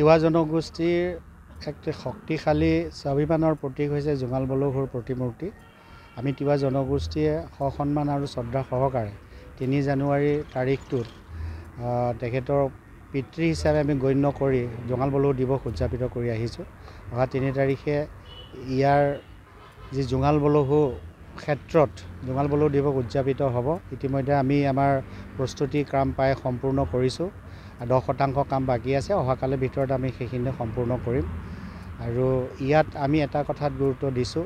তিৱা জনগোষ্ঠীৰ এক শক্তিশালী স্বাভিমানৰ প্ৰতীক হৈছে জোঙাল বলহুৰ প্ৰতিমূৰ্তি আমি তিৱা জনগোষ্ঠীয়ে সসন্মান আৰু শ্ৰদ্ধা সহকাৰে তিনি জানুৱাৰী তাৰিখটোত তেখেতৰ পিতৃ হিচাপে আমি গণ্য কৰি জোঙাল বলহু দিৱস উদযাপিত কৰি আহিছোঁ অহা তিনি তাৰিখে ইয়াৰ যি জোঙাল বলহু ক্ষেত্ৰত জোঙাল বলহু দিৱস উদযাপিত হ'ব ইতিমধ্যে আমি আমাৰ প্ৰস্তুতি কাম প্ৰায় সম্পূৰ্ণ কৰিছোঁ দহ শতাংশ কাম বাকী আছে অহাকালিৰ ভিতৰত আমি সেইখিনি সম্পূৰ্ণ কৰিম আৰু ইয়াত আমি এটা কথাত গুৰুত্ব দিছোঁ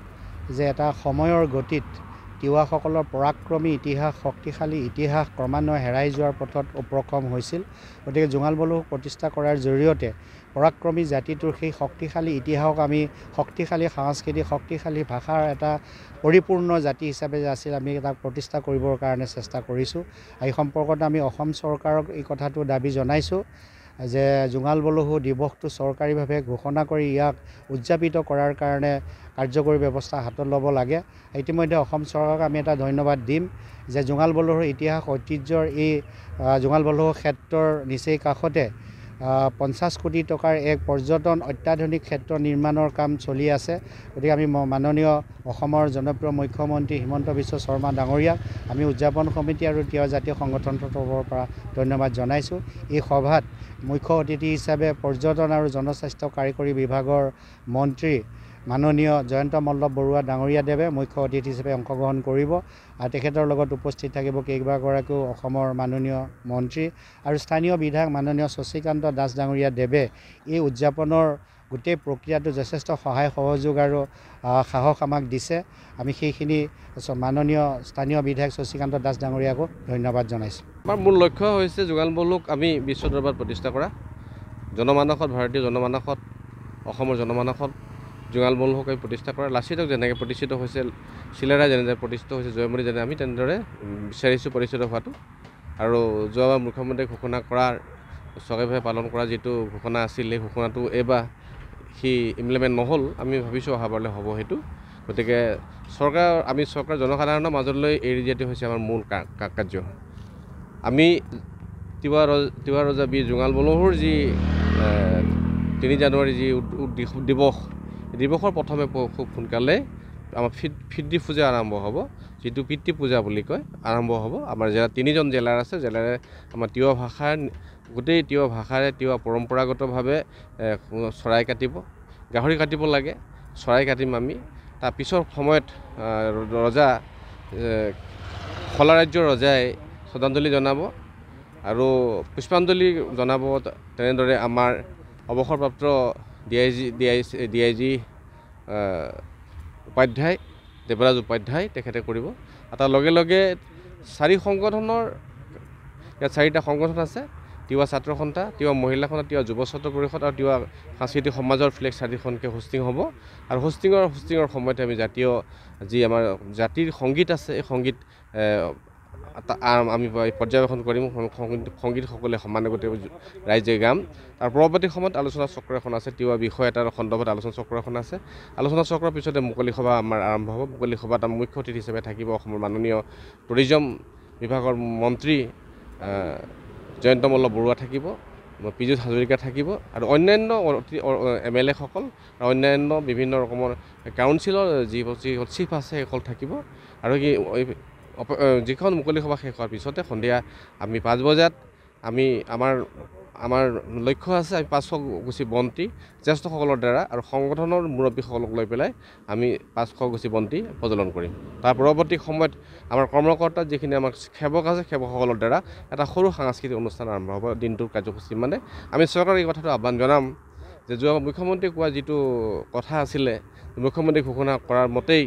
যে এটা সময়ৰ গতিত তিৱাসকলৰ পৰাক্ৰমী ইতিহাস শক্তিশালী ইতিহাস ক্ৰমান্বয়ে হেৰাই যোৱাৰ পথত উপক্ৰম হৈছিল গতিকে জোঙাল বলো প্ৰতিষ্ঠা কৰাৰ জৰিয়তে পৰাক্ৰমী জাতিটোৰ সেই শক্তিশালী ইতিহাসক আমি শক্তিশালী সাংস্কৃতিক শক্তিশালী ভাষাৰ এটা পৰিপূৰ্ণ জাতি হিচাপে যে আছিল আমি তাক প্ৰতিষ্ঠা কৰিবৰ কাৰণে চেষ্টা কৰিছোঁ এই সম্পৰ্কত আমি অসম চৰকাৰক এই কথাটো দাবী জনাইছোঁ যে জোঙাল বলহু দিৱসটো চৰকাৰীভাৱে ঘোষণা কৰি ইয়াক উদযাপিত কৰাৰ কাৰণে কাৰ্যকৰী ব্যৱস্থা হাতত ল'ব লাগে ইতিমধ্যে অসম চৰকাৰক আমি এটা ধন্যবাদ দিম যে জোঙাল বলহুৰ ইতিহাস ঐতিহ্যৰ এই জোঙাল বলহু ক্ষেত্ৰৰ নিচেই কাষতে পঞ্চাছ কোটি টকাৰ এক পৰ্যটন অত্যাধুনিক ক্ষেত্ৰ নিৰ্মাণৰ কাম চলি আছে গতিকে আমি মাননীয় অসমৰ জনপ্ৰিয় মুখ্যমন্ত্ৰী হিমন্ত বিশ্ব শৰ্মা ডাঙৰীয়াক আমি উদযাপন সমিতি আৰু তেওঁৰ জাতীয় সংগঠনৰ তৰফৰ পৰা ধন্যবাদ জনাইছোঁ এই সভাত মুখ্য অতিথি হিচাপে পৰ্যটন আৰু জনস্বাস্থ্য কাৰিকৰী বিভাগৰ মন্ত্ৰী মাননীয় জয়ন্ত মল্লৱ বৰুৱা ডাঙৰীয়াদেৱে মুখ্য অতিথি হিচাপে অংশগ্ৰহণ কৰিব আৰু তেখেতৰ লগত উপস্থিত থাকিব কেইবাগৰাকীও অসমৰ মাননীয় মন্ত্ৰী আৰু স্থানীয় বিধায়ক মাননীয় শশীকান্ত দাস ডাঙৰীয়াদেৱে এই উদযাপনৰ গোটেই প্ৰক্ৰিয়াটো যথেষ্ট সহায় সহযোগ আৰু সাহস আমাক দিছে আমি সেইখিনি মাননীয় স্থানীয় বিধায়ক শশীকান্ত দাস ডাঙৰীয়াকো ধন্যবাদ জনাইছোঁ আমাৰ মূল লক্ষ্য হৈছে যোগানমূলক আমি বিশ্ব দৰবাৰ প্ৰতিষ্ঠা কৰা জনমানসত ভাৰতীয় জনমানসত অসমৰ জনমানসত জোঙাল মল হকাই প্ৰতিষ্ঠা কৰা লাচিতক যেনেকৈ প্ৰতিষ্ঠিত হৈছে চিলেৰা যেনেদৰে প্ৰতিষ্ঠিত হৈছে জয়মতী যেনে আমি তেনেদৰে বিচাৰিছোঁ প্ৰতিষ্ঠিত হোৱাটো আৰু যোৱাবাৰ মুখ্যমন্ত্ৰীয়ে ঘোষণা কৰাৰ চৰকাৰীভাৱে পালন কৰা যিটো ঘোষণা আছিল সেই ঘোষণাটো এইবাৰ সি ইমপ্লিমেণ্ট নহ'ল আমি ভাবিছোঁ অহাবাৰলৈ হ'ব সেইটো গতিকে চৰকাৰ আমি চৰকাৰ জনসাধাৰণৰ মাজলৈ এৰি দিয়াটো হৈছে আমাৰ মূল কা কাৰ্য আমি তিৱা ৰজা তিৱা ৰজা বি জোঙাল মলহৰ যি তিনি জানুৱাৰী যি দিৱস দিৱসৰ প্ৰথমে খুব সোনকালে আমাৰ ফিত ফিতৃ পূজা আৰম্ভ হ'ব যিটো পিতৃ পূজা বুলি কয় আৰম্ভ হ'ব আমাৰ জেলা তিনিজন জেলাৰ আছে জেলাৰে আমাৰ তিৱা ভাষাৰ গোটেই তিৱা ভাষাৰে তিৱা পৰম্পৰাগতভাৱে চৰাই কাটিব গাহৰি কাটিব লাগে চৰাই কাটিম আমি তাৰ পিছৰ সময়ত ৰজা খলা ৰাজ্যৰ ৰজাই শ্ৰদ্ধাঞ্জলি জনাব আৰু পুষ্পাঞ্জলি জনাব তেনেদৰে আমাৰ অৱসৰপ্ৰাপ্ত D I G D I D I G Upadhyay Devraj Upadhyay তেখেতে কৰিব আৰু তাৰ লগে লগে চাৰি সংগঠনৰ ইয়াত চাৰিটা সংগঠন আছে তিৱা ছাত্ৰ সন্থা তিৱা মহিলা সন্থা তিৱা যুৱ ছাত্ৰ পৰিষদ আৰু তিৱা সাংস্কৃতিক সমাজৰ ফ্লেগ চাৰিখনকে হোষ্টিং হ'ব আৰু হোষ্টিঙৰ হোষ্টিঙৰ সময়তে আমি জাতীয় যি আমাৰ জাতিৰ সংগীত আছে এই সংগীত আমি পৰ্যবেক্ষণ কৰিম সংগীতসকলে সমানে গোটেই ৰাইজে গাম আৰু পৰৱৰ্তী সময়ত আলোচনা চক্ৰ এখন আছে তিৱা বিষয় এটাৰ সন্দৰ্ভত আলোচনা চক্ৰ এখন আছে আলোচনা চক্ৰৰ পিছতে মুকলি সভা আমাৰ আৰম্ভ হ'ব মুকলি সভাত আমাৰ মুখ্য অতিথি হিচাপে থাকিব অসমৰ মাননীয় টুৰিজম বিভাগৰ মন্ত্ৰী জয়ন্ত মল্ল বৰুৱা থাকিব পীযুষ হাজৰিকা থাকিব আৰু অন্যান্য এম এল এসকল আৰু অন্যান্য বিভিন্ন ৰকমৰ কাউঞ্চিলৰ যি যিসকল চিফ আছে সেইসকল থাকিব আৰু কি যিখন মুকলি সভা শেষ হোৱাৰ পিছতে সন্ধিয়া আমি পাঁচ বজাত আমি আমাৰ আমাৰ লক্ষ্য আছে আমি পাঁচশ গুচি বন্তি জ্যেষ্ঠসকলৰ দ্বাৰা আৰু সংগঠনৰ মুৰব্বীসকলক লৈ পেলাই আমি পাঁচশ গুচি বন্তি প্ৰজ্বলন কৰিম তাৰ পৰৱৰ্তী সময়ত আমাৰ কৰ্মকৰ্তা যিখিনি আমাৰ সেৱক আছে সেৱকসকলৰ দ্বাৰা এটা সৰু সাংস্কৃতিক অনুষ্ঠান আৰম্ভ হ'ব দিনটোৰ কাৰ্যসূচী মানে আমি চৰকাৰে এই কথাটো আহ্বান জনাম যে যোৱা মুখ্যমন্ত্ৰীয়ে কোৱা যিটো কথা আছিলে মুখ্যমন্ত্ৰী ঘোষণা কৰাৰ মতেই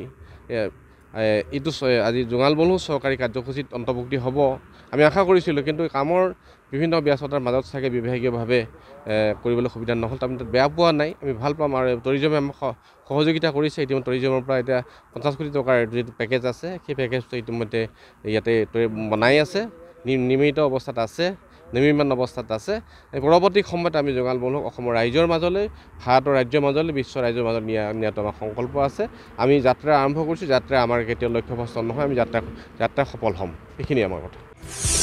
এইটো আজি জোঙাল বলো চৰকাৰী কাৰ্যসূচীত অন্তৰ্ভুক্তি হ'ব আমি আশা কৰিছিলোঁ কিন্তু কামৰ বিভিন্ন ব্যস্ততাৰ মাজত চাগে বিভাগীয়ভাৱে কৰিবলৈ সুবিধা নহ'ল আমি তাত বেয়া পোৱা নাই আমি ভাল পাম আৰু টুৰিজমে আমাক সহযোগিতা কৰিছে ইতিমধ্যে টুৰিজমৰ পৰা এতিয়া পঞ্চাছ কোটি টকাৰ যিটো পেকেজ আছে সেই পেকেজটো ইতিমধ্যে ইয়াতে বনাই আছে নিৰ্মিত অৱস্থাত আছে নিৰ্মাণ অৱস্থাত আছে পৰৱৰ্তী সময়ত আমি যোগান বন্ধুক অসমৰ ৰাইজৰ মাজলৈ ভাৰতৰ ৰাজ্যৰ মাজলৈ বিশ্ব ৰাইজৰ মাজলৈ নিয়াত আমাৰ সংকল্প আছে আমি যাত্ৰা আৰম্ভ কৰিছোঁ যাত্ৰা আমাৰ কেতিয়াও লক্ষ্যভ্ৰষ্ট নহয় আমি যাত্ৰা যাত্ৰা সফল হ'ম এইখিনিয়ে আমাৰ কথা